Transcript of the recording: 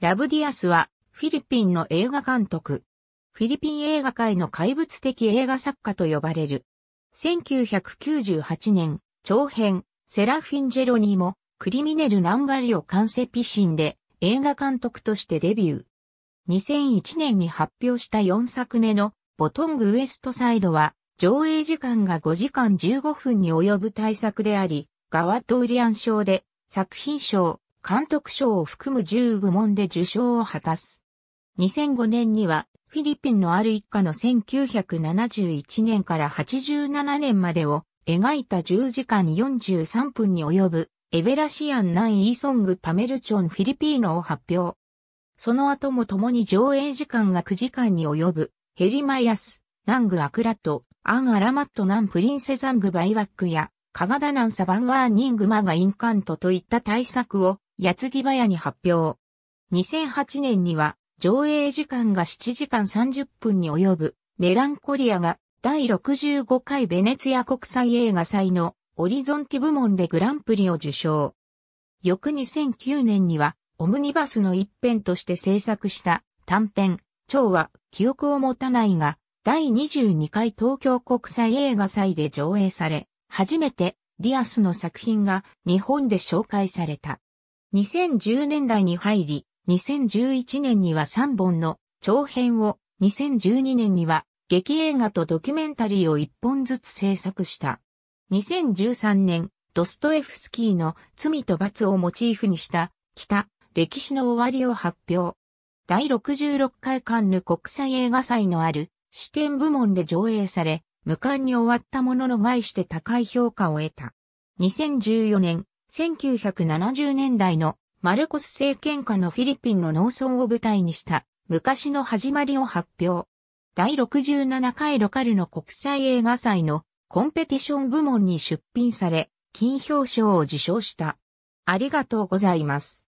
ラブディアスはフィリピンの映画監督。フィリピン映画界の怪物的映画作家と呼ばれる。1998年、長編、セラフィン・ジェロニーも、クリミネル・ナンバリオ・カンセピシンで映画監督としてデビュー。2001年に発表した4作目のボトング・ウエストサイドは、上映時間が5時間15分に及ぶ大作であり、ガワット・ウリアン賞で作品賞、監督賞を含む10部門で受賞を果たす。2005年にはフィリピンのある一家の1971年から87年までを描いた10時間43分に及ぶエベラシアン・ナン・イーソング・パメルチョン・フィリピーノを発表。その後も共に上映時間が9時間に及ぶヘリマイアス、ナング・アクラト、アン・アラマット・ナン・プリンセザング・バイワックやカガダナン・サバンワーニング・マガ・インカントといった大作を矢継ぎ早に発表。2008年には、上映時間が7時間30分に及ぶ、メランコリアが、第65回ベネツィア国際映画祭の、オリゾンティ部門でグランプリを受賞。翌2009年には、オムニバスの一編として制作した短編、蝶は記憶を持たないが、第22回東京国際映画祭で上映され、初めてディアスの作品が日本で紹介された。2010年代に入り、2011年には3本の長編を、2012年には劇映画とドキュメンタリーを1本ずつ制作した。2013年、ドストエフスキーの罪と罰をモチーフにした北、歴史の終わりを発表。第66回カンヌ国際映画祭のある視点部門で上映され、無冠に終わったものの概して高い評価を得た。2014年、1970年代のマルコス政権下のフィリピンの農村を舞台にした昔の始まりを発表。第67回ロカルの国際映画祭のコンペティション部門に出品され、金表彰を受賞した。ありがとうございます。